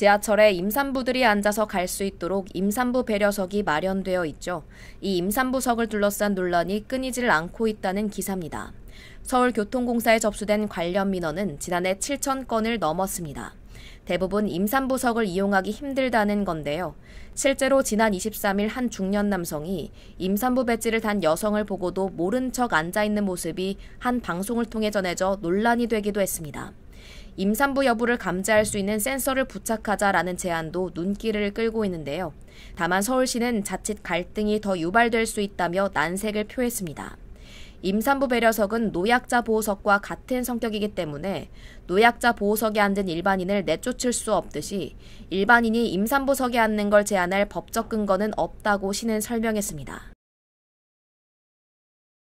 지하철에 임산부들이 앉아서 갈 수 있도록 임산부 배려석이 마련되어 있죠. 이 임산부석을 둘러싼 논란이 끊이질 않고 있다는 기사입니다. 서울교통공사에 접수된 관련 민원은 지난해 7천 건을 넘었습니다. 대부분 임산부석을 이용하기 힘들다는 건데요. 실제로 지난 23일 한 중년 남성이 임산부 배지를 단 여성을 보고도 모른 척 앉아 있는 모습이 한 방송을 통해 전해져 논란이 되기도 했습니다. 임산부 여부를 감지할 수 있는 센서를 부착하자라는 제안도 눈길을 끌고 있는데요. 다만 서울시는 자칫 갈등이 더 유발될 수 있다며 난색을 표했습니다. 임산부 배려석은 노약자 보호석과 같은 성격이기 때문에 노약자 보호석에 앉은 일반인을 내쫓을 수 없듯이 일반인이 임산부석에 앉는 걸 제한할 법적 근거는 없다고 시는 설명했습니다.